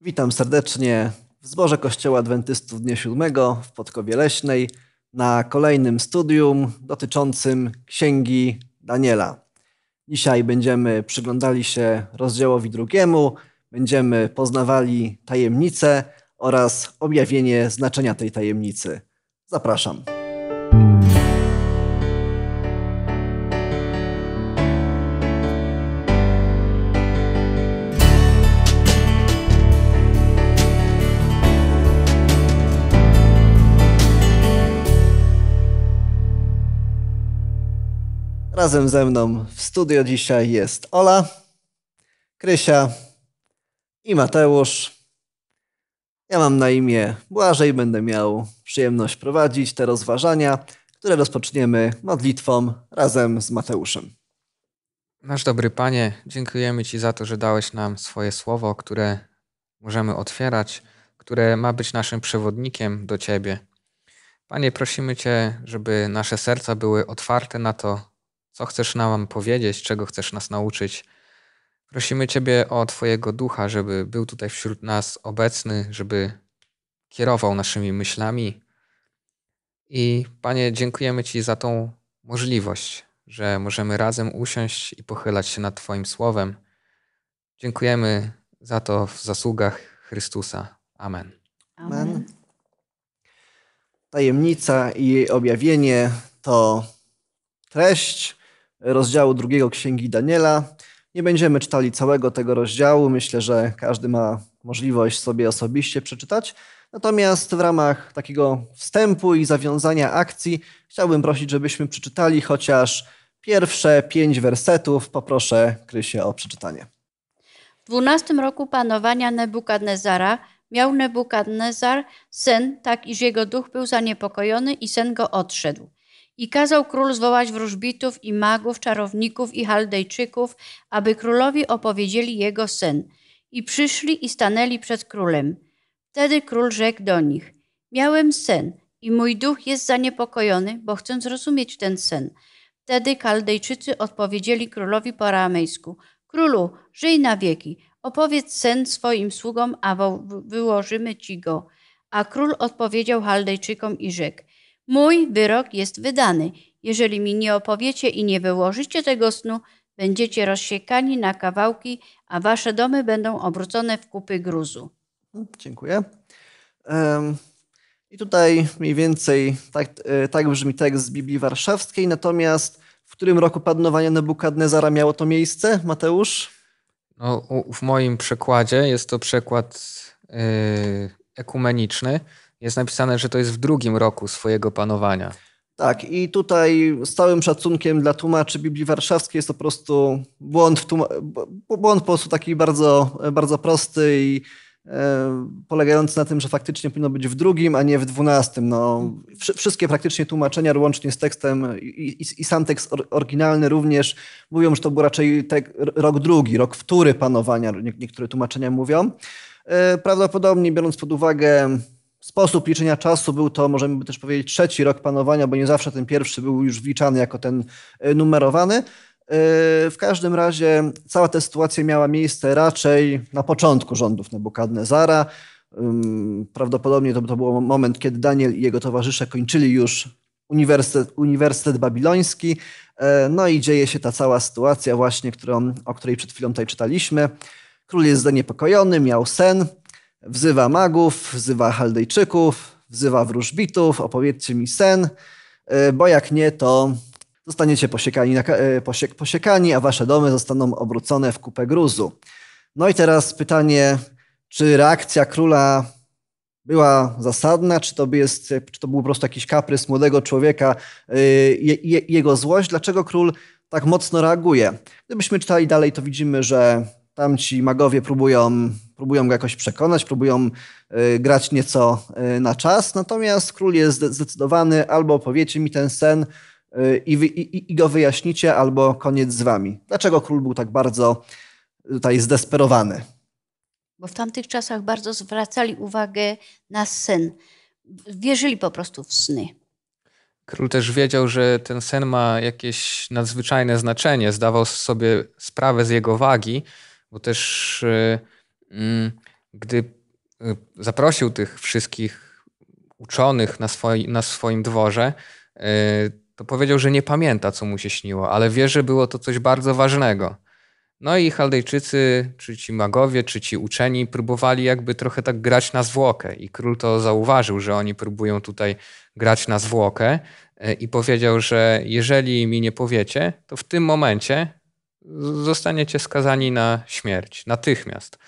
Witam serdecznie w zborze Kościoła Adwentystów Dnia Siódmego w Podkowie Leśnej na kolejnym studium dotyczącym Księgi Daniela. Dzisiaj będziemy przyglądali się rozdziałowi drugiemu, będziemy poznawali tajemnicę oraz objawienie znaczenia tej tajemnicy. Zapraszam. Razem ze mną w studio dzisiaj jest Ola, Krysia i Mateusz. Ja mam na imię Błażej, będę miał przyjemność prowadzić te rozważania, które rozpoczniemy modlitwą razem z Mateuszem. Nasz dobry Panie, dziękujemy Ci za to, że dałeś nam swoje słowo, które możemy otwierać, które ma być naszym przewodnikiem do Ciebie. Panie, prosimy Cię, żeby nasze serca były otwarte na to, co chcesz nam powiedzieć, czego chcesz nas nauczyć. Prosimy Ciebie o Twojego ducha, żeby był tutaj wśród nas obecny, żeby kierował naszymi myślami. I Panie, dziękujemy Ci za tą możliwość, że możemy razem usiąść i pochylać się nad Twoim słowem. Dziękujemy za to w zasługach Chrystusa. Amen. Amen. Tajemnica i jej objawienie to treść, rozdziału drugiego Księgi Daniela. Nie będziemy czytali całego tego rozdziału. Myślę, że każdy ma możliwość sobie osobiście przeczytać. Natomiast w ramach takiego wstępu i zawiązania akcji chciałbym prosić, żebyśmy przeczytali chociaż pierwsze pięć wersetów. Poproszę Krysię o przeczytanie. W dwunastym roku panowania Nebukadnezara miał Nebukadnezar sen, tak iż jego duch był zaniepokojony i sen go odszedł. I kazał król zwołać wróżbitów i magów, czarowników i Chaldejczyków, aby królowi opowiedzieli jego sen. I przyszli i stanęli przed królem. Wtedy król rzekł do nich: Miałem sen, i mój duch jest zaniepokojony, bo chcę zrozumieć ten sen. Wtedy Kaldejczycy odpowiedzieli królowi po aramejsku: Królu, żyj na wieki, opowiedz sen swoim sługom, a wyłożymy ci go. A król odpowiedział Chaldejczykom i rzekł: Mój wyrok jest wydany. Jeżeli mi nie opowiecie i nie wyłożycie tego snu, będziecie rozsiekani na kawałki, a wasze domy będą obrócone w kupy gruzu. Dziękuję. I tutaj mniej więcej tak, e, tak brzmi tekst z Biblii Warszawskiej, natomiast w którym roku panowania Nebukadnezara miało to miejsce, Mateusz? No, w moim przekładzie jest to przekład yy, ekumeniczny. Jest napisane, że to jest w drugim roku swojego panowania. Tak, i tutaj z całym szacunkiem dla tłumaczy Biblii Warszawskiej jest to po prostu błąd, w tłum- błąd po prostu taki bardzo, bardzo prosty i e, polegający na tym, że faktycznie powinno być w drugim, a nie w dwunastym. No, wszystkie praktycznie tłumaczenia, łącznie z tekstem i, i, i sam tekst oryginalny również mówią, że to był raczej rok drugi, rok wtóry panowania, niektóre tłumaczenia mówią. E, prawdopodobnie biorąc pod uwagę sposób liczenia czasu był to, możemy też powiedzieć, trzeci rok panowania, bo nie zawsze ten pierwszy był już wliczany jako ten e, numerowany. E, w każdym razie cała ta sytuacja miała miejsce raczej na początku rządów Nebukadnezara. Prawdopodobnie to, to był moment, kiedy Daniel i jego towarzysze kończyli już Uniwersytet, Uniwersytet Babiloński. E, no i dzieje się ta cała sytuacja właśnie, którą, o której przed chwilą tutaj czytaliśmy. Król jest zaniepokojony, miał sen, Wzywa magów, wzywa Chaldejczyków, wzywa wróżbitów, opowiedzcie mi sen, e, bo jak nie, to zostaniecie posiekani, e, posiekani, a wasze domy zostaną obrócone w kupę gruzu. No i teraz pytanie, czy reakcja króla była zasadna, czy to, jest, czy to był po prostu jakiś kaprys młodego człowieka i e, je, jego złość? Dlaczego król tak mocno reaguje? Gdybyśmy czytali dalej, to widzimy, że tamci magowie próbują próbują go jakoś przekonać, próbują e, grać nieco e, na czas. Natomiast król jest zdecydowany, albo powiecie mi ten sen e, i, wy, i, i go wyjaśnicie, albo koniec z wami. Dlaczego król był tak bardzo tutaj zdesperowany? Bo w tamtych czasach bardzo zwracali uwagę na sen. Wierzyli po prostu w sny. Król też wiedział, że ten sen ma jakieś nadzwyczajne znaczenie. Zdawał sobie sprawę z jego wagi, bo też Mm, gdy y, zaprosił tych wszystkich uczonych na, swoi, na swoim dworze, y, to powiedział, że nie pamięta, co mu się śniło, ale wie, że było to coś bardzo ważnego. No i Chaldejczycy, czy ci magowie, czy ci uczeni próbowali jakby trochę tak grać na zwłokę. I król to zauważył, że oni próbują tutaj grać na zwłokę y, i powiedział, że jeżeli mi nie powiecie, to w tym momencie zostaniecie skazani na śmierć natychmiast.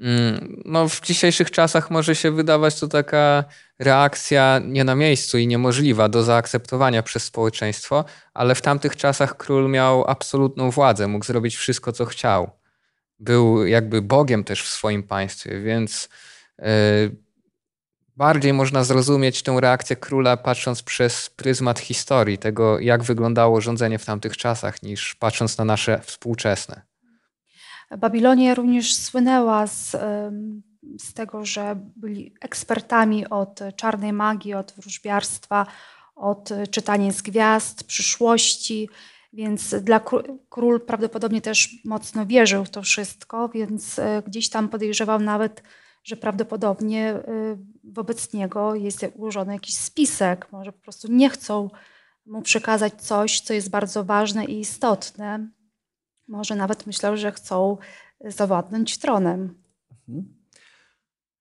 Mm, no, w dzisiejszych czasach może się wydawać to taka reakcja nie na miejscu i niemożliwa do zaakceptowania przez społeczeństwo, ale w tamtych czasach król miał absolutną władzę, mógł zrobić wszystko, co chciał. Był jakby Bogiem też w swoim państwie, więc e, bardziej można zrozumieć tę reakcję króla patrząc przez pryzmat historii, tego jak wyglądało rządzenie w tamtych czasach, niż patrząc na nasze współczesne. Babilonia również słynęła z, z tego, że byli ekspertami od czarnej magii, od wróżbiarstwa, od czytania z gwiazd, przyszłości. Więc dla król prawdopodobnie też mocno wierzył w to wszystko, więc e, gdzieś tam podejrzewał nawet, że prawdopodobnie e, wobec niego jest ułożony jakiś spisek. Może po prostu nie chcą mu przekazać coś, co jest bardzo ważne i istotne, może nawet myślał, że chcą zawładnąć tronem. Mhm.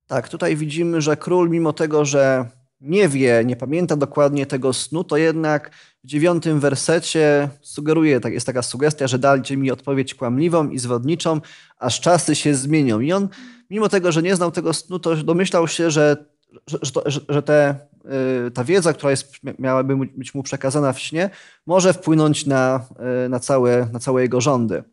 Tak, tutaj widzimy, że król, mimo tego, że nie wie, nie pamięta dokładnie tego snu, to jednak w dziewiątym wersecie sugeruje, tak, jest taka sugestia, że dajcie mi odpowiedź kłamliwą i zwodniczą, aż czasy się zmienią. I on, mimo tego, że nie znał tego snu, to domyślał się, że że, że, to, że, że te, y, ta wiedza, która jest, miałaby być mu przekazana w śnie, może wpłynąć na, y, na, całe, na całe jego rządy.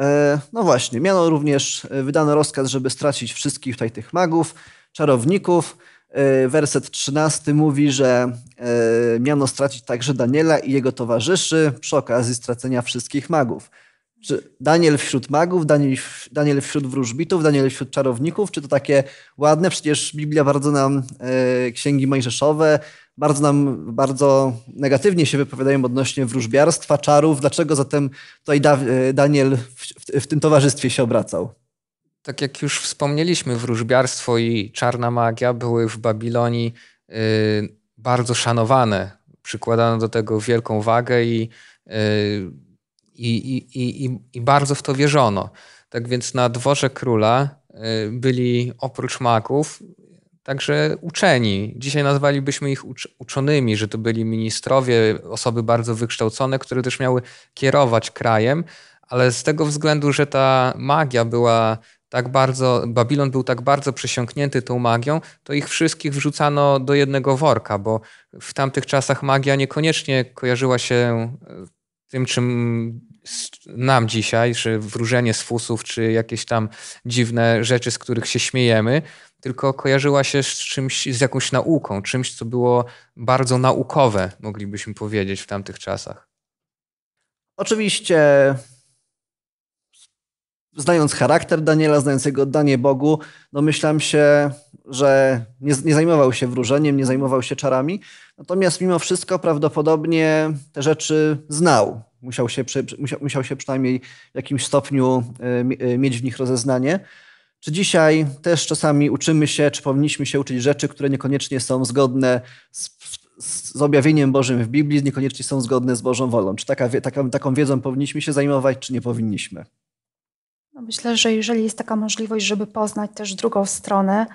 E, no właśnie, miano również y, wydano rozkaz, żeby stracić wszystkich tutaj tych magów, czarowników. E, werset 13 mówi, że e, miano stracić także Daniela i jego towarzyszy przy okazji stracenia wszystkich magów. Czy Daniel wśród magów, Daniel, Daniel wśród wróżbitów, Daniel wśród czarowników, czy to takie ładne? Przecież Biblia bardzo nam, e, księgi mojżeszowe, bardzo nam bardzo negatywnie się wypowiadają odnośnie wróżbiarstwa, czarów. Dlaczego zatem tutaj da, e, Daniel w, w, w tym towarzystwie się obracał? Tak jak już wspomnieliśmy, wróżbiarstwo i czarna magia były w Babilonii y, bardzo szanowane. Przykładano do tego wielką wagę i y, i, i, i, i bardzo w to wierzono. Tak więc na dworze króla y, byli oprócz magów także uczeni. Dzisiaj nazwalibyśmy ich uczonymi, że to byli ministrowie, osoby bardzo wykształcone, które też miały kierować krajem, ale z tego względu, że ta magia była tak bardzo, Babilon był tak bardzo przesiąknięty tą magią, to ich wszystkich wrzucano do jednego worka, bo w tamtych czasach magia niekoniecznie kojarzyła się y, tym, czym nam dzisiaj, czy wróżenie z fusów, czy jakieś tam dziwne rzeczy, z których się śmiejemy, tylko kojarzyła się z czymś, z jakąś nauką, czymś, co było bardzo naukowe, moglibyśmy powiedzieć w tamtych czasach. Oczywiście, znając charakter Daniela, znając jego oddanie Bogu, domyślam się, że nie, nie zajmował się wróżeniem, nie zajmował się czarami, Natomiast mimo wszystko prawdopodobnie te rzeczy znał. Musiał się, musiał, musiał się przynajmniej w jakimś stopniu e, e, mieć w nich rozeznanie. Czy dzisiaj też czasami uczymy się, czy powinniśmy się uczyć rzeczy, które niekoniecznie są zgodne z, z objawieniem Bożym w Biblii, niekoniecznie są zgodne z Bożą wolą? Czy taka, taka, taką wiedzą powinniśmy się zajmować, czy nie powinniśmy? No, myślę, że jeżeli jest taka możliwość, żeby poznać też drugą stronę,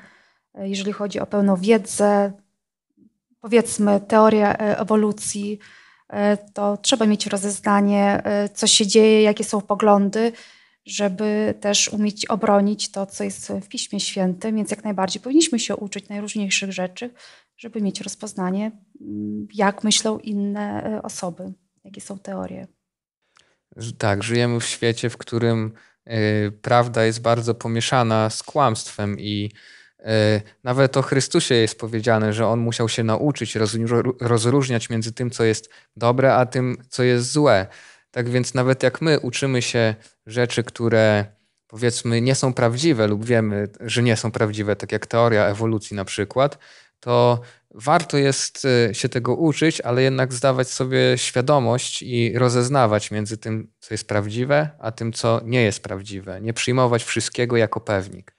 e, jeżeli chodzi o pełną wiedzę, powiedzmy teoria e, ewolucji, e, to trzeba mieć rozeznanie, e, co się dzieje, jakie są poglądy, żeby też umieć obronić to, co jest w Piśmie Świętym, więc jak najbardziej powinniśmy się uczyć najróżniejszych rzeczy, żeby mieć rozpoznanie, jak myślą inne osoby, jakie są teorie. Tak, żyjemy w świecie, w którym prawda jest bardzo pomieszana z kłamstwem i E, nawet o Chrystusie jest powiedziane, że on musiał się nauczyć rozróżniać między tym, co jest dobre, a tym, co jest złe. Tak więc, nawet jak my uczymy się rzeczy, które powiedzmy nie są prawdziwe, lub wiemy, że nie są prawdziwe, tak jak teoria ewolucji na przykład, to warto jest e, się tego uczyć, ale jednak zdawać sobie świadomość i rozeznawać między tym, co jest prawdziwe, a tym, co nie jest prawdziwe. Nie przyjmować wszystkiego jako pewnik.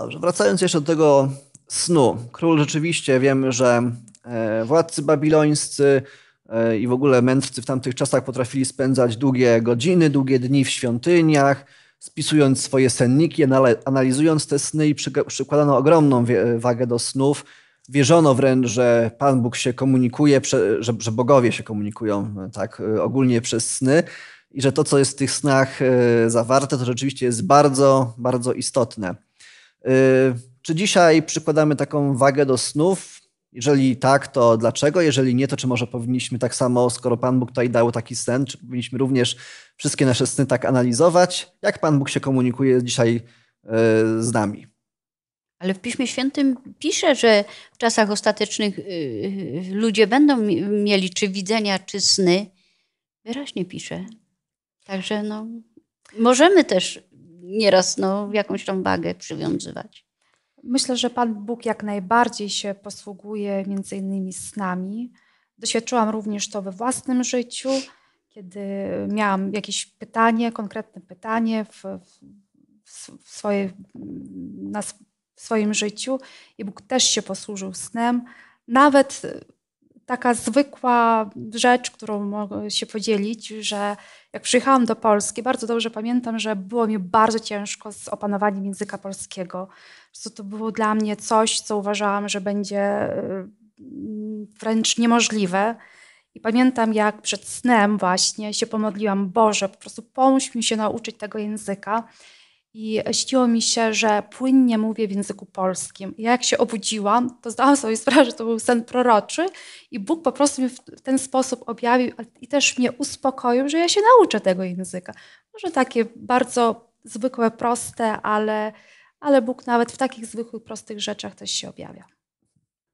Dobrze, wracając jeszcze do tego snu. Król rzeczywiście wiemy, że e, władcy babilońscy e, i w ogóle mędrcy w tamtych czasach potrafili spędzać długie godziny, długie dni w świątyniach, spisując swoje senniki, analizując te sny i przykładano ogromną wagę do snów. Wierzono wręcz, że Pan Bóg się komunikuje, że bogowie się komunikują e, tak ogólnie przez sny i że to, co jest w tych snach zawarte, to rzeczywiście jest bardzo, bardzo istotne. Y, czy dzisiaj przykładamy taką wagę do snów? Jeżeli tak, to dlaczego? Jeżeli nie, to czy może powinniśmy tak samo, skoro Pan Bóg tutaj dał taki sen, czy powinniśmy również wszystkie nasze sny tak analizować? Jak Pan Bóg się komunikuje dzisiaj y, z nami? Ale w Piśmie Świętym pisze, że w czasach ostatecznych y, ludzie będą mieli czy widzenia, czy sny. Wyraźnie pisze. Także no, możemy też nieraz no, jakąś tą wagę przywiązywać. Myślę, że Pan Bóg jak najbardziej się posługuje między innymi snami. Doświadczyłam również to we własnym życiu, kiedy miałam jakieś pytanie, konkretne pytanie w, w, w, swoje, na, w swoim życiu i Bóg też się posłużył snem. Nawet taka zwykła rzecz, którą mogę się podzielić, że jak przyjechałam do Polski, bardzo dobrze pamiętam, że było mi bardzo ciężko z opanowaniem języka polskiego. To było dla mnie coś, co uważałam, że będzie y, wręcz niemożliwe. I pamiętam, jak przed snem właśnie się pomodliłam, Boże, po prostu pomóż mi się nauczyć tego języka. I śniło mi się, że płynnie mówię w języku polskim. jak się obudziłam, to zdałam sobie sprawę, że to był sen proroczy i Bóg po prostu mnie w ten sposób objawił i też mnie uspokoił, że ja się nauczę tego języka. Może takie bardzo zwykłe, proste, ale, ale Bóg nawet w takich zwykłych, prostych rzeczach też się objawia.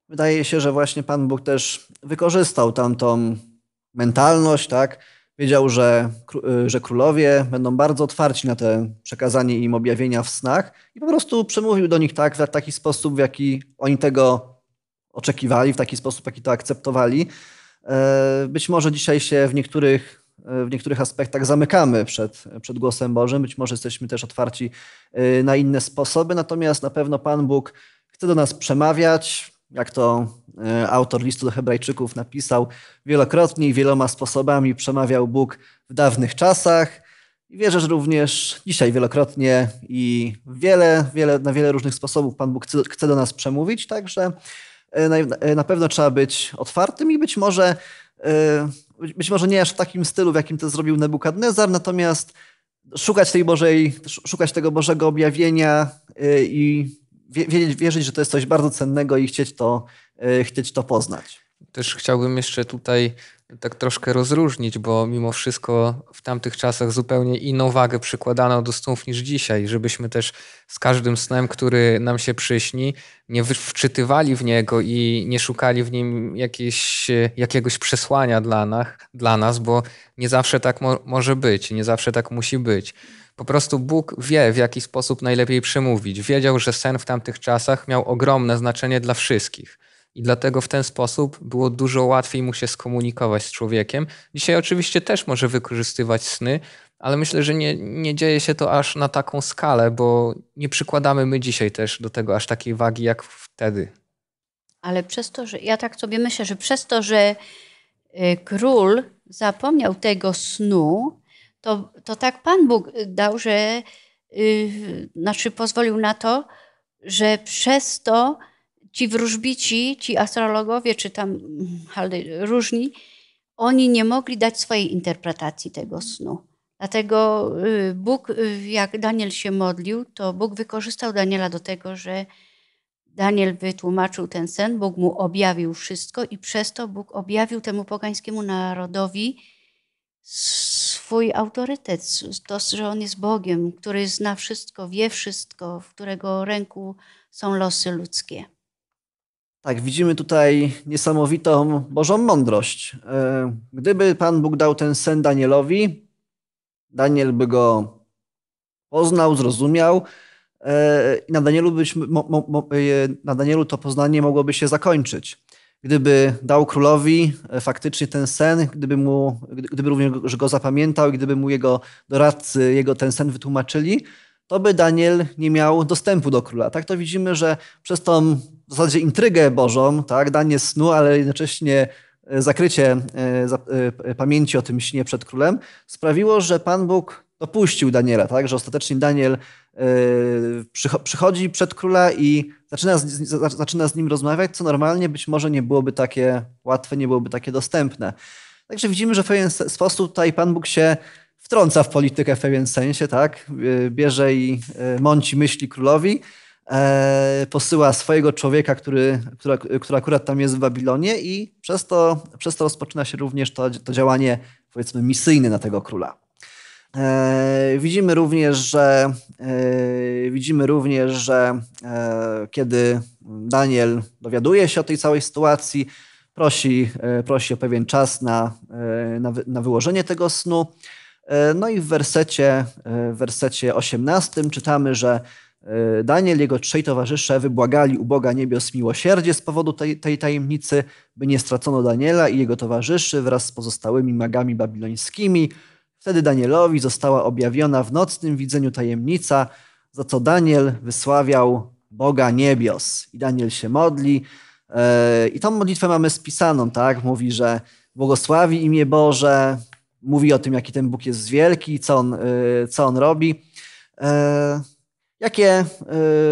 Wydaje się, że właśnie Pan Bóg też wykorzystał tamtą mentalność, tak? Wiedział, że, y, że królowie będą bardzo otwarci na te przekazanie im objawienia w snach i po prostu przemówił do nich tak, w taki sposób, w jaki oni tego oczekiwali, w taki sposób, w jaki to akceptowali. E, być może dzisiaj się w niektórych, e, w niektórych aspektach zamykamy przed, przed głosem Bożym, być może jesteśmy też otwarci y, na inne sposoby, natomiast na pewno Pan Bóg chce do nas przemawiać, jak to e, autor listu do Hebrajczyków napisał, wielokrotnie i wieloma sposobami przemawiał Bóg w dawnych czasach. I wierzę, że również dzisiaj wielokrotnie i wiele, wiele, na wiele różnych sposobów Pan Bóg chce do nas przemówić, także e, e, na pewno trzeba być otwartym i być może, być może nie aż w takim stylu, w jakim to zrobił Nebukadnezar, natomiast szukać tej Bożej, szukać tego Bożego objawienia i wierzyć, że to jest coś bardzo cennego i chcieć to, y, chcieć to poznać. Też chciałbym jeszcze tutaj tak troszkę rozróżnić, bo mimo wszystko w tamtych czasach zupełnie inną wagę przykładano do snów niż dzisiaj, żebyśmy też z każdym snem, który nam się przyśni, nie wczytywali w niego i nie szukali w nim jakieś, jakiegoś przesłania dla nas, dla nas, bo nie zawsze tak mo może być, nie zawsze tak musi być. Po prostu Bóg wie, w jaki sposób najlepiej przemówić. Wiedział, że sen w tamtych czasach miał ogromne znaczenie dla wszystkich. I dlatego w ten sposób było dużo łatwiej mu się skomunikować z człowiekiem. Dzisiaj oczywiście też może wykorzystywać sny, ale myślę, że nie, nie dzieje się to aż na taką skalę, bo nie przykładamy my dzisiaj też do tego aż takiej wagi jak wtedy. Ale przez to, że ja tak sobie myślę, że przez to, że y, król zapomniał tego snu, to, to tak Pan Bóg dał, że yy, znaczy pozwolił na to, że przez to ci wróżbici, ci astrologowie, czy tam haldy, różni, oni nie mogli dać swojej interpretacji tego snu. Dlatego y, Bóg, y, jak Daniel się modlił, to Bóg wykorzystał Daniela do tego, że Daniel wytłumaczył ten sen, Bóg mu objawił wszystko i przez to Bóg objawił temu pogańskiemu narodowi Twój autorytet, to, że On jest Bogiem, który zna wszystko, wie wszystko, w którego ręku są losy ludzkie. Tak, widzimy tutaj niesamowitą Bożą mądrość. E, gdyby Pan Bóg dał ten sen Danielowi, Daniel by go poznał, zrozumiał. E, I na Danielu, byśmy, e, na Danielu to poznanie mogłoby się zakończyć gdyby dał królowi e, faktycznie ten sen, gdyby, mu, gdyby również go zapamiętał i gdyby mu jego doradcy jego ten sen wytłumaczyli, to by Daniel nie miał dostępu do króla. Tak to widzimy, że przez tą w zasadzie intrygę Bożą, tak, danie snu, ale jednocześnie e, zakrycie e, pamięci o tym śnie przed królem, sprawiło, że Pan Bóg dopuścił Daniela, tak? że ostatecznie Daniel e, przychodzi przed króla i zaczyna z, zaczyna z nim rozmawiać, co normalnie być może nie byłoby takie łatwe, nie byłoby takie dostępne. Także widzimy, że w pewien sposób tutaj Pan Bóg się wtrąca w politykę w pewien sensie, tak? E, bierze i e, mąci myśli królowi, posyła swojego człowieka, który, który, który akurat tam jest w Babilonie i przez to, przez to rozpoczyna się również to, to działanie, powiedzmy, misyjne na tego króla. E, widzimy również, że e, widzimy również, że e, kiedy Daniel dowiaduje się o tej całej sytuacji, prosi, prosi o pewien czas na, na, na wyłożenie tego snu. No i w wersecie, w wersecie 18 czytamy, że Daniel, i jego trzej towarzysze wybłagali u Boga niebios miłosierdzie z powodu tej, tej tajemnicy, by nie stracono Daniela i jego towarzyszy wraz z pozostałymi magami babilońskimi, Wtedy Danielowi została objawiona w nocnym widzeniu tajemnica, za co Daniel wysławiał Boga niebios. I Daniel się modli. E, I tą modlitwę mamy spisaną, tak? Mówi, że błogosławi imię Boże, mówi o tym, jaki ten Bóg jest wielki, co on, e, co on robi. E, Jakie,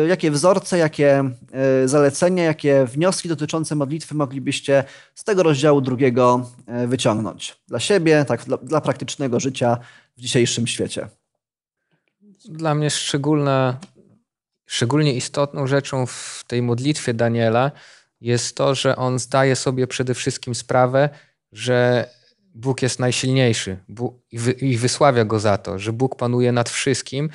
e, jakie wzorce, jakie e, zalecenia, jakie wnioski dotyczące modlitwy moglibyście z tego rozdziału drugiego e, wyciągnąć dla siebie, tak dla, dla praktycznego życia w dzisiejszym świecie? Dla mnie szczególnie istotną rzeczą w tej modlitwie Daniela jest to, że on zdaje sobie przede wszystkim sprawę, że Bóg jest najsilniejszy i wysławia go za to, że Bóg panuje nad wszystkim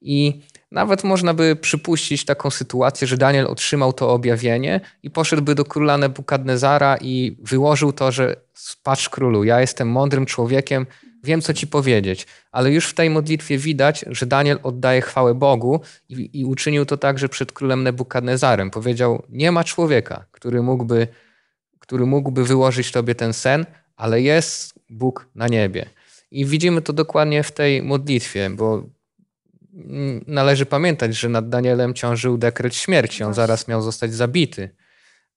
i nawet można by przypuścić taką sytuację, że Daniel otrzymał to objawienie i poszedłby do króla Nebukadnezara i wyłożył to, że patrz królu, ja jestem mądrym człowiekiem, wiem co ci powiedzieć. Ale już w tej modlitwie widać, że Daniel oddaje chwałę Bogu i, i uczynił to także przed królem Nebukadnezarem. Powiedział, nie ma człowieka, który mógłby, który mógłby wyłożyć tobie ten sen, ale jest Bóg na niebie. I widzimy to dokładnie w tej modlitwie, bo Mm, należy pamiętać, że nad Danielem ciążył dekret śmierci. On zaraz miał zostać zabity,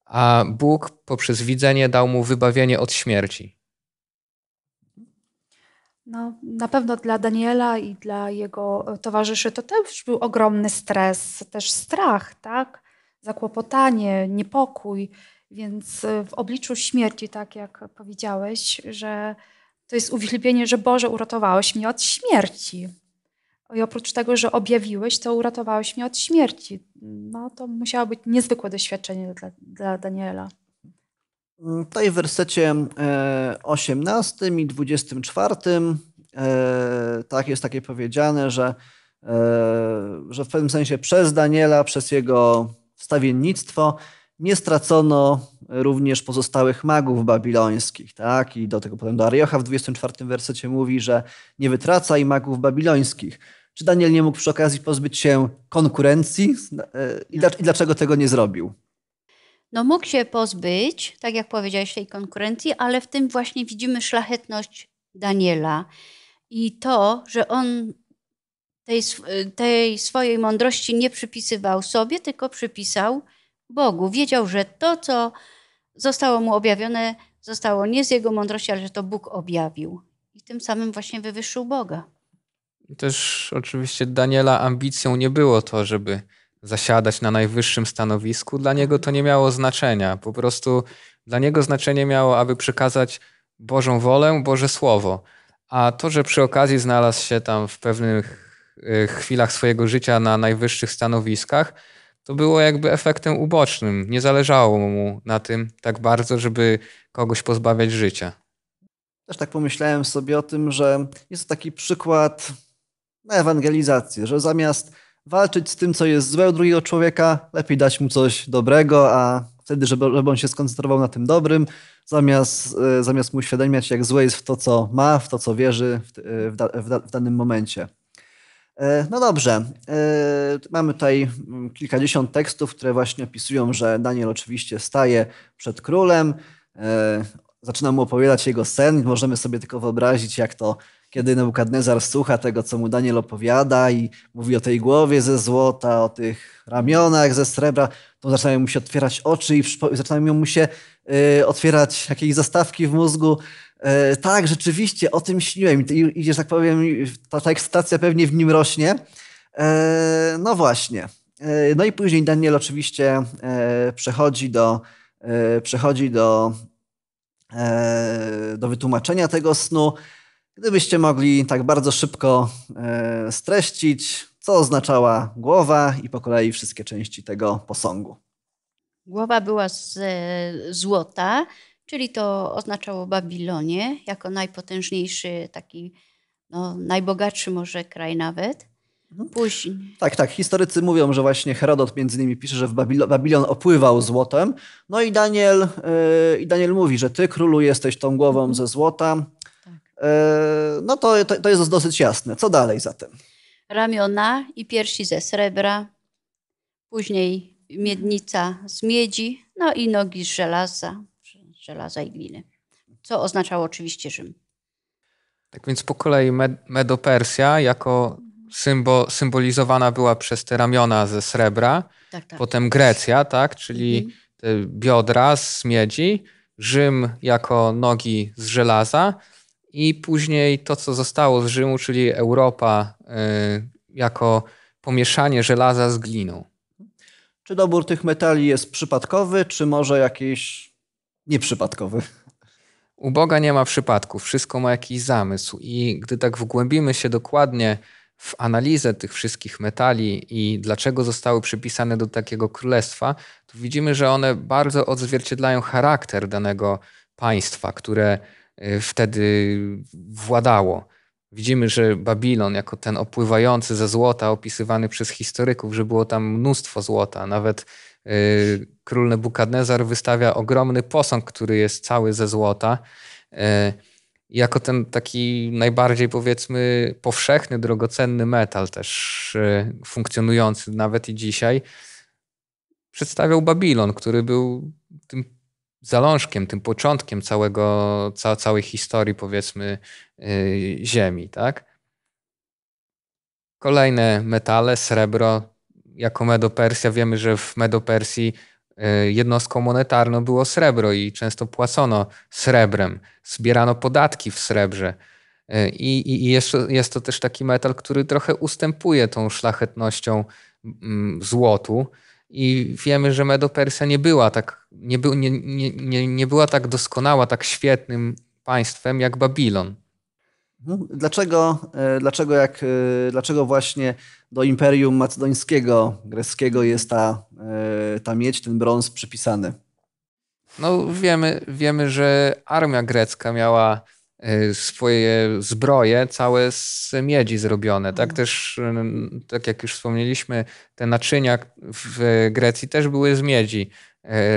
a Bóg poprzez widzenie dał mu wybawienie od śmierci. No, na pewno dla Daniela i dla jego towarzyszy to też był ogromny stres, też strach, tak? Zakłopotanie, niepokój. Więc y, w obliczu śmierci, tak jak powiedziałeś, że to jest uwielbienie, że Boże, uratowałeś mnie od śmierci. I oprócz tego, że objawiłeś, to uratowałeś mnie od śmierci. No to musiało być niezwykłe doświadczenie dla, dla Daniela. Mm, Tutaj w wersecie 18 e, i 24 e, tak jest takie powiedziane, że, e, że w pewnym sensie przez Daniela, przez jego wstawiennictwo nie stracono również pozostałych magów babilońskich, tak? I do tego potem do Ariocha w 24 wersecie mówi, że nie wytracaj magów babilońskich. Czy Daniel nie mógł przy okazji pozbyć się konkurencji e, i dlaczego tego nie zrobił? No mógł się pozbyć, tak jak powiedziałeś, tej konkurencji, ale w tym właśnie widzimy szlachetność Daniela i to, że on tej, e, tej swojej mądrości nie przypisywał sobie, tylko przypisał Bogu. Wiedział, że to, co zostało mu objawione, zostało nie z jego mądrości, ale że to Bóg objawił. I tym samym właśnie wywyższył Boga. też oczywiście Daniela ambicją nie było to, żeby zasiadać na najwyższym stanowisku. Dla niego to nie miało znaczenia. Po prostu dla niego znaczenie miało, aby przekazać Bożą wolę, Boże Słowo. A to, że przy okazji znalazł się tam w pewnych y, chwilach swojego życia na najwyższych stanowiskach, to było jakby efektem ubocznym. Nie zależało mu na tym tak bardzo, żeby kogoś pozbawiać życia. Też tak pomyślałem sobie o tym, że jest to taki przykład na ewangelizację, że zamiast walczyć z tym, co jest złe u drugiego człowieka, lepiej dać mu coś dobrego, a wtedy, żeby, żeby on się skoncentrował na tym dobrym, zamiast, e, zamiast mu uświadamiać, jak złe jest w to, co ma, w to, co wierzy w, e, w, w, w danym momencie. E, no dobrze, e, mamy tutaj mm, kilkadziesiąt tekstów, które właśnie opisują, że Daniel oczywiście staje przed królem, e, zaczyna mu opowiadać jego sen. Możemy sobie tylko wyobrazić, jak to, kiedy Nebukadnezar słucha tego, co mu Daniel opowiada i mówi o tej głowie ze złota, o tych ramionach ze srebra, to zaczynają mu się otwierać oczy i zaczynają mu się y, otwierać jakieś zastawki w mózgu. E, tak, rzeczywiście, o tym śniłem. I, że tak powiem, ta, ta ekscytacja pewnie w nim rośnie. E, no właśnie. E, no i później Daniel oczywiście przechodzi do, przechodzi do, do wytłumaczenia tego snu. Gdybyście mogli tak bardzo szybko streścić, co oznaczała głowa i po kolei wszystkie części tego posągu. Głowa była z złota, czyli to oznaczało Babilonię jako najpotężniejszy, taki no, najbogatszy może kraj nawet. Mhm. Później. Tak, tak. Historycy mówią, że właśnie Herodot między innymi pisze, że w Babilon opływał złotem. No i Daniel, y, i yy, Daniel mówi, że ty królu jesteś tą głową mhm. ze złota. Tak. Y, no to, to, to jest dosyć jasne. Co dalej zatem? Ramiona i piersi ze srebra, później miednica z miedzi, no i nogi z żelaza żelaza i gliny, co oznaczało oczywiście Rzym. Tak więc po kolei Med Medopersja jako mhm. symbol, symbolizowana była przez te ramiona ze srebra, tak, tak. potem Grecja, tak, czyli mhm. te biodra z miedzi, Rzym jako nogi z żelaza i później to, co zostało z Rzymu, czyli Europa y, jako pomieszanie żelaza z gliną. Czy dobór tych metali jest przypadkowy, czy może jakieś nieprzypadkowy. U Boga nie ma przypadków, wszystko ma jakiś zamysł. I gdy tak wgłębimy się dokładnie w analizę tych wszystkich metali i dlaczego zostały przypisane do takiego królestwa, to widzimy, że one bardzo odzwierciedlają charakter danego państwa, które y, wtedy władało. Widzimy, że Babilon, jako ten opływający ze złota, opisywany przez historyków, że było tam mnóstwo złota, nawet Y, król Nebukadnezar wystawia ogromny posąg, który jest cały ze złota. Y, jako ten taki najbardziej, powiedzmy, powszechny, drogocenny metal, też y, funkcjonujący nawet i dzisiaj, przedstawiał Babilon, który był tym zalążkiem, tym początkiem całego, ca, całej historii, powiedzmy, Ziemi. Tak? Kolejne metale, srebro, jako Medopersja wiemy, że w Medopersji e, jednostką monetarną było srebro i często płacono srebrem, zbierano podatki w srebrze. E, I, i, i jest, jest to też taki metal, który trochę ustępuje tą szlachetnością mm, złotu. I wiemy, że Medopersja nie była tak, nie, nie, nie, nie była tak doskonała, tak świetnym państwem jak Babilon. No, dlaczego, e, dlaczego, jak, e, dlaczego właśnie do Imperium Macedońskiego, greckiego jest ta, e, ta miedź, ten brąz przypisany? No wiemy, wiemy, że armia grecka miała swoje zbroje całe z miedzi zrobione. Tak mhm. też, tak jak już wspomnieliśmy, te naczynia w Grecji też były z miedzi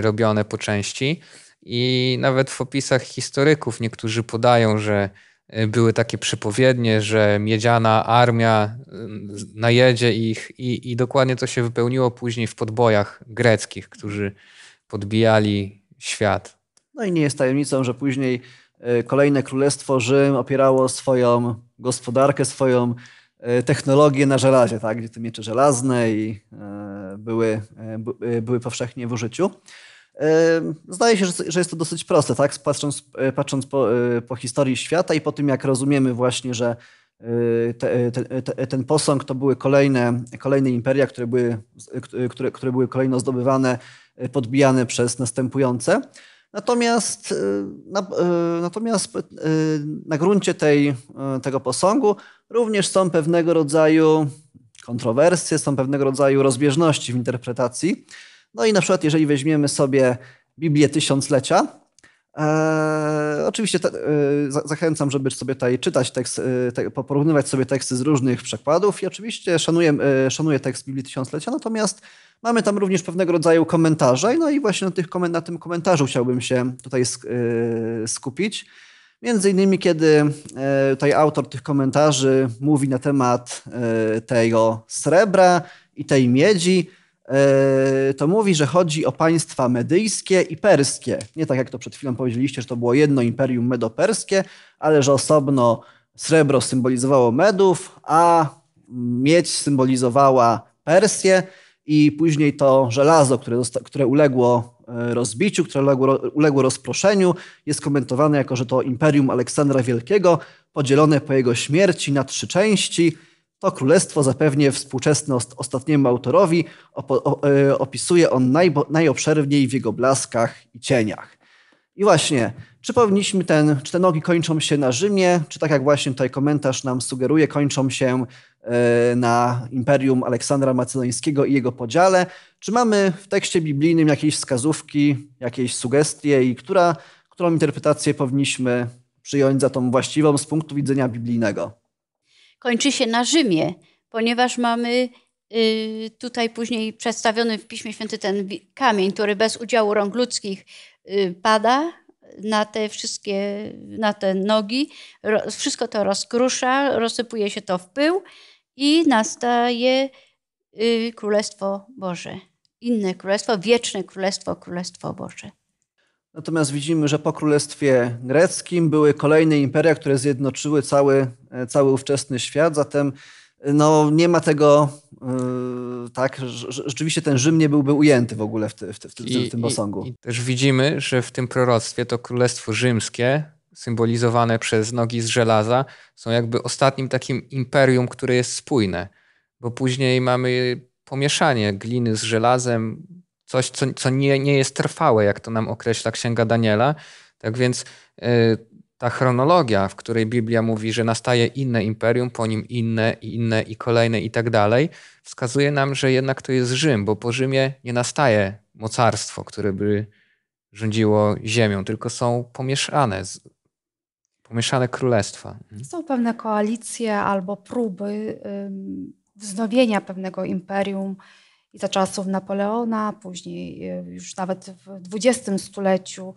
robione po części. I nawet w opisach historyków niektórzy podają, że Y, były takie przepowiednie, że miedziana armia y, najedzie ich i, i dokładnie to się wypełniło później w podbojach greckich, którzy podbijali świat. No i nie jest tajemnicą, że później y, kolejne królestwo Rzym opierało swoją gospodarkę, swoją technologię na żelazie, tak? gdzie te miecze żelazne i były, były powszechnie w użyciu. Zdaje się, że jest to dosyć proste, tak? Patrząc, e, patrząc po, e, po, historii świata i po tym, jak rozumiemy właśnie, że e, te, te, te, ten posąg to były kolejne, kolejne imperia, które były, które, które były kolejno zdobywane, podbijane przez następujące. Natomiast na, natomiast na gruncie tej, tego posągu również są pewnego rodzaju kontrowersje, są pewnego rodzaju rozbieżności w interpretacji. No i na przykład, jeżeli weźmiemy sobie Biblię Tysiąclecia, e, oczywiście te, e, zachęcam, żeby sobie tutaj czytać tekst, e, te, porównywać sobie teksty z różnych przekładów i oczywiście szanuję, e, szanuję tekst Biblii Tysiąclecia, natomiast mamy tam również pewnego rodzaju komentarze, no i właśnie na, tych, na tym komentarzu chciałbym się tutaj e, skupić. Między innymi, kiedy e, tutaj autor tych komentarzy mówi na temat tego srebra i tej miedzi, E, to mówi, że chodzi o państwa medyjskie i perskie. Nie tak jak to przed chwilą powiedzieliście, że to było jedno imperium medoperskie, ale że osobno srebro symbolizowało Medów, a miedź symbolizowała Persję i później to żelazo, które, które uległo e, rozbiciu, które uległo, uległo rozproszeniu, jest komentowane jako, że to imperium Aleksandra Wielkiego podzielone po jego śmierci na trzy części – to królestwo zapewnie współczesne ostatniemu autorowi e, opisuje on najobszerniej w jego blaskach i cieniach. I właśnie, czy powinniśmy ten, czy te nogi kończą się na Rzymie, czy tak jak właśnie tutaj komentarz nam sugeruje, kończą się e, na imperium Aleksandra Macedońskiego i jego podziale? Czy mamy w tekście biblijnym jakieś wskazówki, jakieś sugestie i która, którą interpretację powinniśmy przyjąć za tą właściwą z punktu widzenia biblijnego? kończy się na Rzymie, ponieważ mamy y, tutaj później przedstawiony w Piśmie Święty ten kamień, który bez udziału rąk ludzkich y, pada na te wszystkie, na te nogi. Wszystko to rozkrusza, rozsypuje się to w pył i nastaje y, Królestwo Boże. Inne królestwo, wieczne królestwo, królestwo Boże. Natomiast widzimy, że po Królestwie Greckim były kolejne imperia, które zjednoczyły cały, e, cały ówczesny świat. Zatem e, no, nie ma tego, yy, tak, rzeczywiście ten Rzym nie byłby ujęty w ogóle w, ty, w, ty, w, ty, w tym posągu. I, I, też widzimy, że w tym proroctwie to Królestwo Rzymskie, symbolizowane przez nogi z żelaza, są jakby ostatnim takim imperium, które jest spójne, bo później mamy pomieszanie gliny z żelazem, coś, co, co nie, nie jest trwałe, jak to nam określa Księga Daniela. Tak więc y, ta chronologia, w której Biblia mówi, że nastaje inne imperium, po nim inne, inne i kolejne i tak dalej, wskazuje nam, że jednak to jest Rzym, bo po Rzymie nie nastaje mocarstwo, które by rządziło ziemią, tylko są pomieszane, pomieszane królestwa. Mhm. Są pewne koalicje albo próby wznowienia pewnego imperium i za czasów Napoleona, później e, już nawet w XX stuleciu,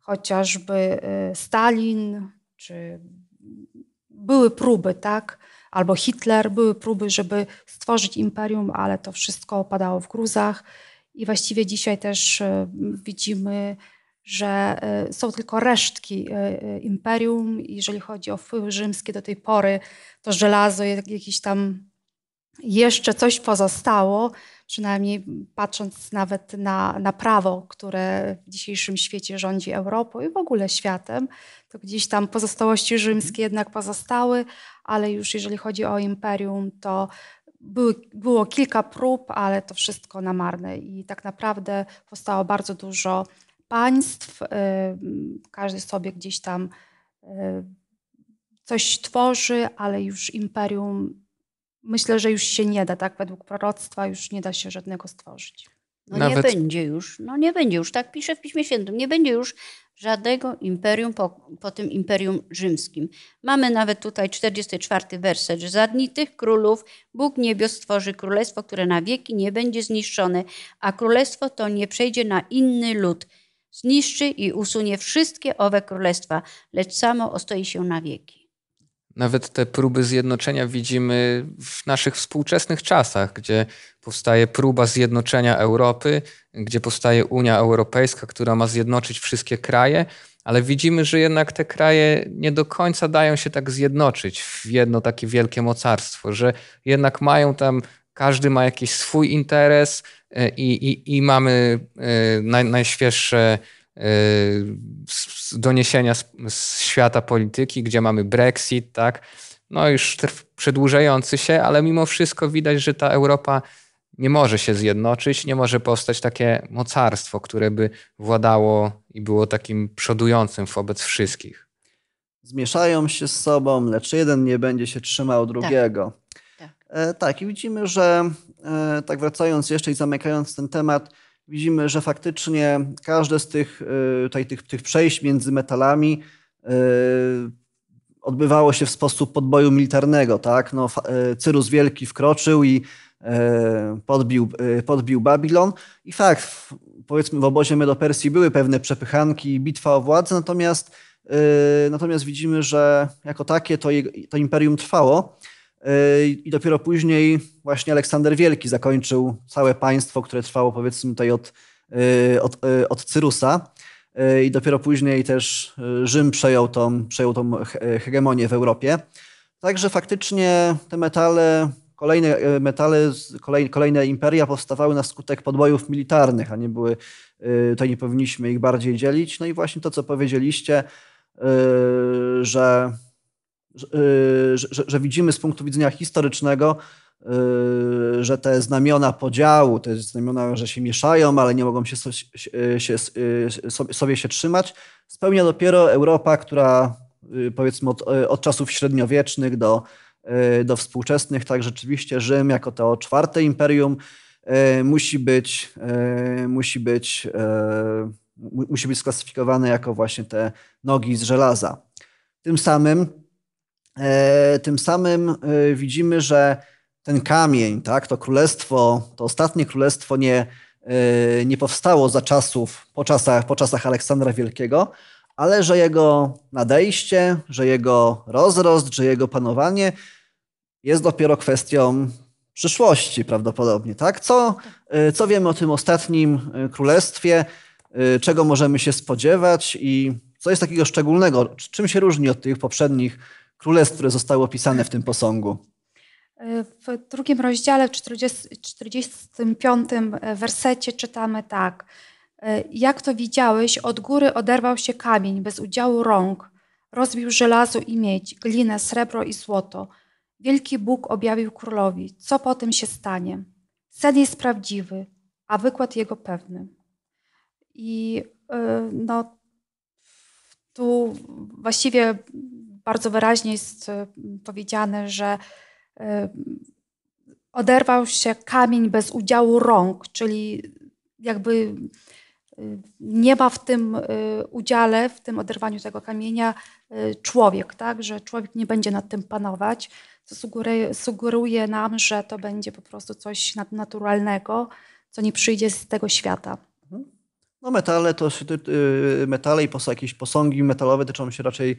chociażby e, Stalin, czy były próby, tak? Albo Hitler, były próby, żeby stworzyć imperium, ale to wszystko opadało w gruzach. I właściwie dzisiaj też e, widzimy, że są tylko resztki imperium. Jeżeli chodzi o wpływy rzymskie do tej pory, to żelazo, jakiś tam jeszcze coś pozostało przynajmniej patrząc nawet na, na prawo, które w dzisiejszym świecie rządzi Europą i w ogóle światem, to gdzieś tam pozostałości rzymskie mhm. jednak pozostały, ale już jeżeli chodzi o imperium, to były, było kilka prób, ale to wszystko na marne i tak naprawdę powstało bardzo dużo państw, y, każdy sobie gdzieś tam y, coś tworzy, ale już imperium myślę, że już się nie da, tak? Według proroctwa już nie da się żadnego stworzyć. No Nawet... nie będzie już, no nie będzie już, tak pisze w Piśmie Świętym, nie będzie już żadnego imperium po, po, tym imperium rzymskim. Mamy nawet tutaj 44 werset, że za dni tych królów Bóg niebios stworzy królestwo, które na wieki nie będzie zniszczone, a królestwo to nie przejdzie na inny lud. Zniszczy i usunie wszystkie owe królestwa, lecz samo ostoi się na wieki. Nawet te próby zjednoczenia widzimy w naszych współczesnych czasach, gdzie powstaje próba zjednoczenia Europy, gdzie powstaje Unia Europejska, która ma zjednoczyć wszystkie kraje, ale widzimy, że jednak te kraje nie do końca dają się tak zjednoczyć w jedno takie wielkie mocarstwo, że jednak mają tam, każdy ma jakiś swój interes e, i, i, i mamy e, naj, najświeższe Y, doniesienia z, z, świata polityki, gdzie mamy Brexit, tak? No już przedłużający się, ale mimo wszystko widać, że ta Europa nie może się zjednoczyć, nie może powstać takie mocarstwo, które by władało i było takim przodującym wobec wszystkich. Zmieszają się z sobą, lecz jeden nie będzie się trzymał tak. drugiego. Tak, tak. E, tak i widzimy, że e, tak wracając jeszcze i zamykając ten temat, widzimy, że faktycznie każde z tych, y, tutaj, tych, tych przejść między metalami y, odbywało się w sposób podboju militarnego. Tak? No, y, Cyrus Wielki wkroczył i podbił, podbił Babilon. I fakt, powiedzmy w obozie Medo-Persji były pewne przepychanki i bitwa o władzę, natomiast, natomiast widzimy, że jako takie to, to imperium trwało. Yy, I dopiero później właśnie Aleksander Wielki zakończył całe państwo, które trwało powiedzmy tutaj od, yy, od, yy, od Cyrusa. I dopiero później też Rzym przejął tą, przejął tą hegemonię w Europie. Także faktycznie te metale, kolejne metale, kolejne imperia powstawały na skutek podbojów militarnych, a nie były, to nie powinniśmy ich bardziej dzielić. No i właśnie to, co powiedzieliście, że Y, że, że, widzimy z punktu widzenia historycznego, y, że te znamiona podziału, te znamiona, że się mieszają, ale nie mogą się, się, y, sobie się trzymać, spełnia dopiero Europa, która powiedzmy od, od czasów średniowiecznych do, do współczesnych, tak rzeczywiście Rzym jako to czwarte imperium musi być, musi być, musi być sklasyfikowane jako właśnie te nogi z żelaza. Tym samym E, tym samym e, widzimy, że ten kamień, tak, to królestwo, to ostatnie królestwo nie, e, nie powstało za czasów, po czasach, po czasach Aleksandra Wielkiego, ale że jego nadejście, że jego rozrost, że jego panowanie jest dopiero kwestią przyszłości prawdopodobnie. Tak? Co, co wiemy o tym ostatnim królestwie, czego możemy się spodziewać i co jest takiego szczególnego, czym się różni od tych poprzednich królestw, które zostały opisane w tym posągu. W drugim rozdziale, w 40, 45 wersecie czytamy tak. Jak to widziałeś, od góry oderwał się kamień bez udziału rąk, rozbił żelazo i miedź, glinę, srebro i złoto. Wielki Bóg objawił królowi, co potem się stanie. Sen jest prawdziwy, a wykład jego pewny. I y, no, tu właściwie bardzo wyraźnie jest e, powiedziane, że e, oderwał się kamień bez udziału rąk, czyli jakby e, nie ma w tym udziale, w tym oderwaniu tego kamienia człowiek, tak? że człowiek nie będzie nad tym panować. To sugeruje, nam, że to będzie po prostu coś nadnaturalnego, co nie przyjdzie z tego świata. Mhm. No metale, to, metale i jakieś posągi metalowe tyczą się raczej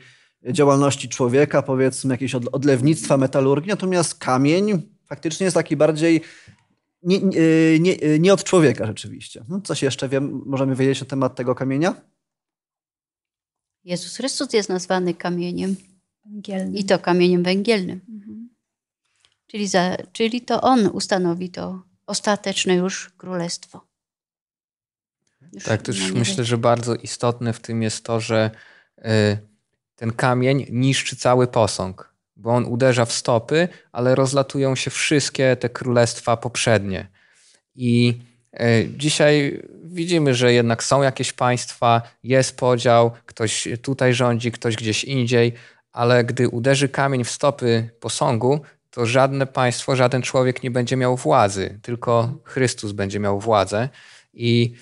działalności człowieka, powiedzmy jakieś odlewnictwa, metalurgii, natomiast kamień faktycznie jest taki bardziej nie, nie, nie od człowieka rzeczywiście. No, coś jeszcze wiem, możemy wiedzieć na temat tego kamienia? Jezus Chrystus jest nazwany kamieniem węgielnym. i to kamieniem węgielnym. Mhm. Czyli, za, czyli to On ustanowi to ostateczne już królestwo. Już tak, też myślę, że bardzo istotne w tym jest to, że y, ten kamień niszczy cały posąg, bo on uderza w stopy, ale rozlatują się wszystkie te królestwa poprzednie. I e, Dzisiaj widzimy, że jednak są jakieś państwa, jest podział, ktoś tutaj rządzi, ktoś gdzieś indziej, ale gdy uderzy kamień w stopy posągu, to żadne państwo, żaden człowiek nie będzie miał władzy, tylko Chrystus będzie miał władzę. I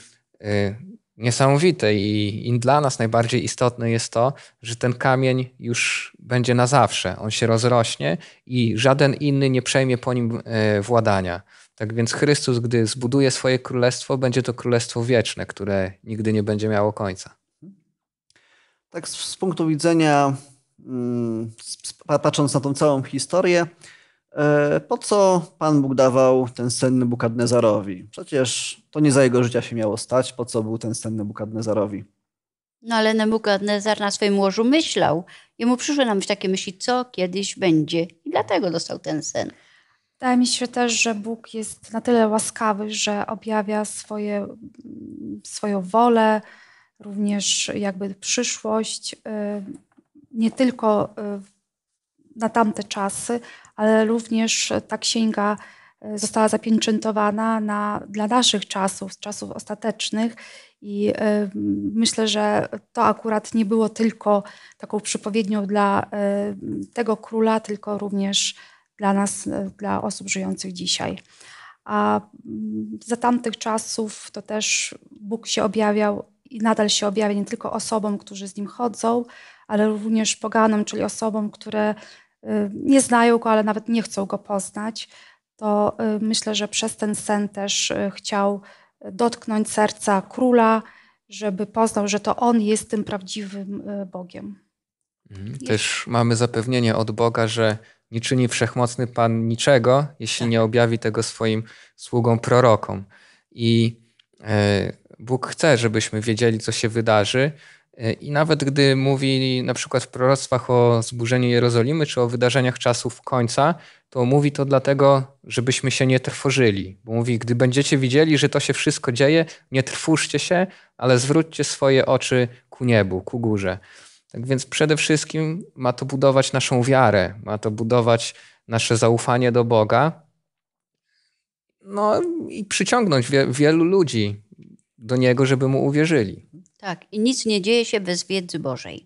e, niesamowite i, i dla nas najbardziej istotne jest to, że ten kamień już będzie na zawsze, on się rozrośnie i żaden inny nie przejmie po nim e, władania. Tak więc Chrystus, gdy zbuduje swoje królestwo, będzie to królestwo wieczne, które nigdy nie będzie miało końca. Tak z, z punktu widzenia, mm, patrząc na tą całą historię, E, po co Pan Bóg dawał ten sen Nebukadnezarowi? Przecież to nie za jego życia się miało stać. Po co był ten sen Nebukadnezarowi? No ale Nebukadnezar na swoim łożu myślał. I mu przyszły na myśl takie myśli, co kiedyś będzie. I dlatego dostał ten sen. Wydaje mi się też, że Bóg jest na tyle łaskawy, że objawia swoje, swoją wolę, również jakby przyszłość, y, nie tylko y, na tamte czasy, ale również ta księga e, została zapieczętowana na, dla naszych czasów, czasów ostatecznych. I e, myślę, że to akurat nie było tylko taką przypowiednią dla e, tego króla, tylko również dla nas, dla osób żyjących dzisiaj. A mm, za tamtych czasów to też Bóg się objawiał i nadal się objawia nie tylko osobom, którzy z nim chodzą, ale również poganom, czyli osobom, które Y, nie znają go, ale nawet nie chcą go poznać, to y, myślę, że przez ten sen też y, chciał dotknąć serca króla, żeby poznał, że to on jest tym prawdziwym Bogiem. Mhm. Też mamy zapewnienie od Boga, że nie czyni wszechmocny Pan niczego, jeśli nie tak. objawi tego swoim sługom prorokom. I e, Bóg chce, żebyśmy wiedzieli, co się wydarzy, E, I nawet gdy mówi na przykład w proroctwach o zburzeniu Jerozolimy czy o wydarzeniach czasów końca, to mówi to dlatego, żebyśmy się nie trwożyli. Bo mówi, gdy będziecie widzieli, że to się wszystko dzieje, nie trwóżcie się, ale zwróćcie swoje oczy ku niebu, ku górze. Tak więc przede wszystkim ma to budować naszą wiarę, ma to budować nasze zaufanie do Boga. No i przyciągnąć wie, wielu ludzi do Niego, żeby mu uwierzyli. Tak, i nic nie dzieje się bez wiedzy Bożej.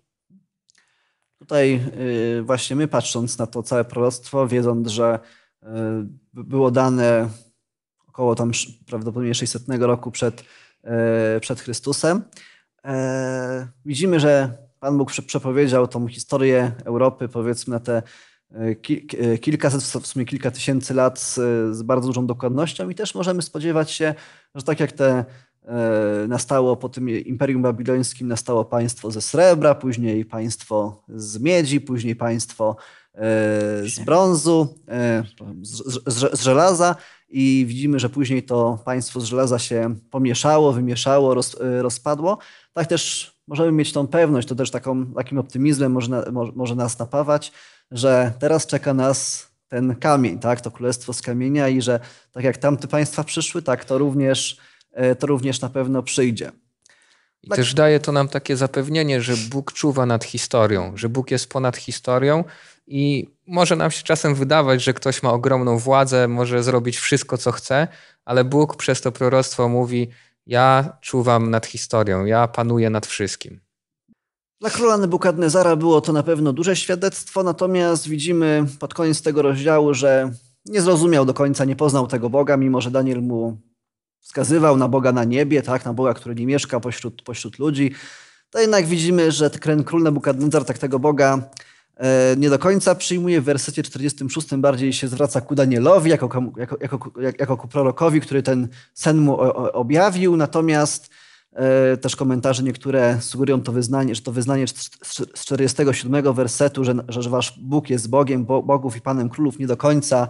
Tutaj y, właśnie my patrząc na to całe proroctwo, wiedząc, że y, było dane około tam prawdopodobnie 600 roku przed, y, przed Chrystusem, e, widzimy, że Pan Bóg przepowiedział tą historię Europy, powiedzmy na te kilkaset, w sumie kilka tysięcy lat z, z bardzo dużą dokładnością i też możemy spodziewać się, że tak jak te E, nastało po tym Imperium Babilońskim nastało państwo ze srebra, później państwo z miedzi, później państwo e, z brązu, e, z, z, z żelaza i widzimy, że później to państwo z żelaza się pomieszało, wymieszało, roz, rozpadło. Tak też możemy mieć tą pewność, to też taką, takim optymizmem może, może nas napawać, że teraz czeka nas ten kamień, tak, to królestwo z kamienia i że tak jak tamte państwa przyszły, tak to również E, to również na pewno przyjdzie. I tak. też daje to nam takie zapewnienie, że Bóg czuwa nad historią, że Bóg jest ponad historią i może nam się czasem wydawać, że ktoś ma ogromną władzę, może zrobić wszystko, co chce, ale Bóg przez to proroctwo mówi: Ja czuwam nad historią, ja panuję nad wszystkim. Dla króla Nebukadnezara było to na pewno duże świadectwo, natomiast widzimy pod koniec tego rozdziału, że nie zrozumiał do końca, nie poznał tego Boga, mimo że Daniel mu wskazywał na Boga na niebie, tak, na Boga, który nie mieszka pośród, pośród ludzi, to jednak widzimy, że ten król Nebukadnezar tak tego Boga e, nie do końca przyjmuje. W wersecie 46 bardziej się zwraca ku Danielowi jako, jako, jako, jako ku prorokowi, który ten sen mu objawił. Natomiast e, też komentarze niektóre sugerują to wyznanie, że to wyznanie z 47 wersetu, że, że wasz Bóg jest Bogiem Bogów i Panem Królów nie do końca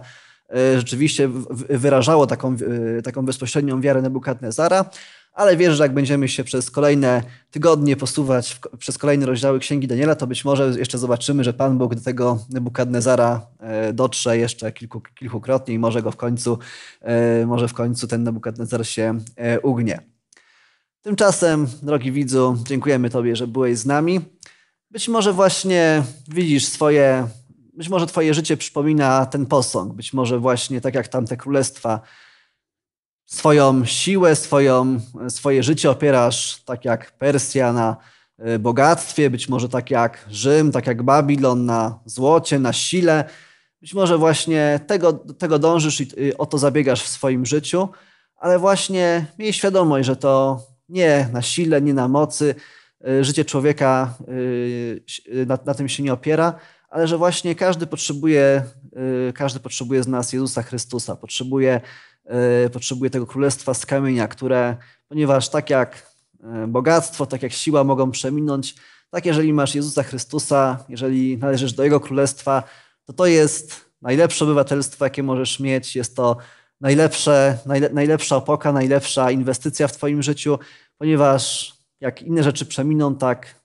E, rzeczywiście wyrażało taką, e, taką bezpośrednią wiarę Nebukadnezara, ale wierzę, że jak będziemy się przez kolejne tygodnie posuwać w, przez kolejne rozdziały Księgi Daniela, to być może jeszcze zobaczymy, że Pan Bóg do tego Nebukadnezara e, dotrze jeszcze kilku, kilkukrotnie i może go w końcu, może w końcu ten Nebukadnezar się ugnie. Tymczasem, drogi widzu, dziękujemy Tobie, że byłeś z nami. Być może właśnie widzisz swoje być może twoje życie przypomina ten posąg. Być może właśnie tak jak tamte królestwa, swoją siłę, swoją, swoje życie opierasz tak jak Persja na e, bogactwie, być może tak jak Rzym, tak jak Babilon na złocie, na sile. Być może właśnie tego, tego dążysz i y, o to zabiegasz w swoim życiu, ale właśnie miej świadomość, że to nie na sile, nie na mocy. E, życie człowieka y, y, na, na tym się nie opiera, ale że właśnie każdy potrzebuje, y, każdy potrzebuje z nas Jezusa Chrystusa, potrzebuje, y, potrzebuje tego królestwa z kamienia, które, ponieważ tak jak y, bogactwo, tak jak siła mogą przeminąć, tak jeżeli masz Jezusa Chrystusa, jeżeli należysz do Jego królestwa, to to jest najlepsze obywatelstwo, jakie możesz mieć, jest to najlepsze, najle, najlepsza opoka, najlepsza inwestycja w Twoim życiu, ponieważ jak inne rzeczy przeminą, tak,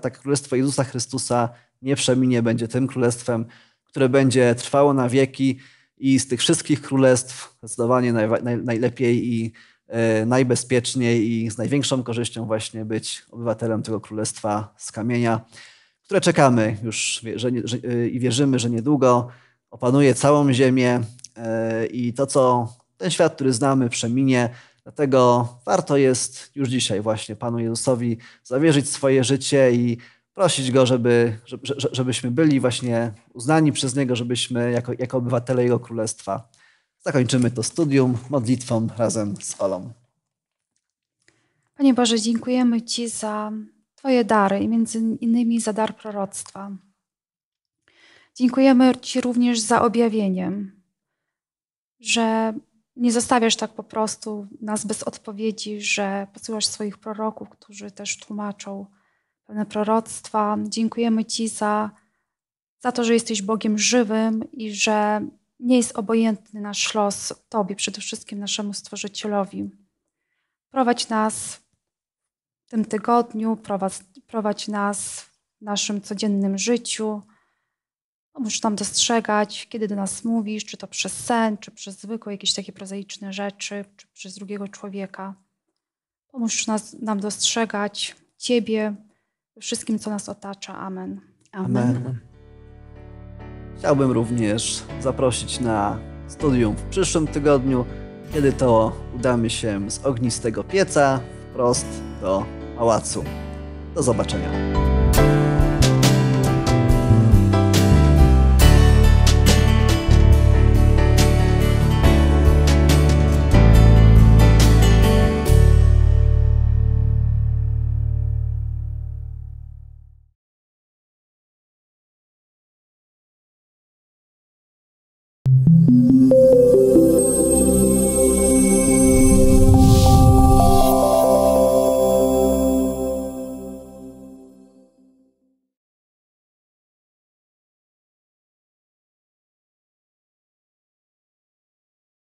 tak Królestwo Jezusa Chrystusa nie przeminie, będzie tym królestwem, które będzie trwało na wieki i z tych wszystkich królestw zdecydowanie najlepiej i e, najbezpieczniej i z największą korzyścią właśnie być obywatelem tego królestwa z kamienia, które czekamy już e, i wierzymy, że niedługo opanuje całą ziemię e, i to, co ten świat, który znamy, przeminie. Dlatego warto jest już dzisiaj właśnie Panu Jezusowi zawierzyć swoje życie i prosić Go, żeby, żebyśmy byli właśnie uznani przez Niego, żebyśmy jako, jako obywatele Jego Królestwa. Zakończymy to studium modlitwą razem z Olą. Panie Boże, dziękujemy Ci za Twoje dary i między innymi za dar proroctwa. Dziękujemy Ci również za objawienie, że nie zostawiasz tak po prostu nas bez odpowiedzi, że posyłasz swoich proroków, którzy też tłumaczą pewne proroctwa. Dziękujemy Ci za, za to, że jesteś Bogiem żywym i że nie jest obojętny nasz los Tobie, przede wszystkim naszemu Stworzycielowi. Prowadź nas w tym tygodniu, prowadź, prowadź nas w naszym codziennym życiu. Musisz nam dostrzegać, kiedy do nas mówisz, czy to przez sen, czy przez zwykłe jakieś takie prozaiczne rzeczy, czy przez drugiego człowieka. Pomóż nas, nam dostrzegać Ciebie, wszystkim, co nas otacza. Amen. Amen. Amen. Chciałbym również zaprosić na studium w przyszłym tygodniu, kiedy to udamy się z ognistego pieca wprost do pałacu. Do zobaczenia.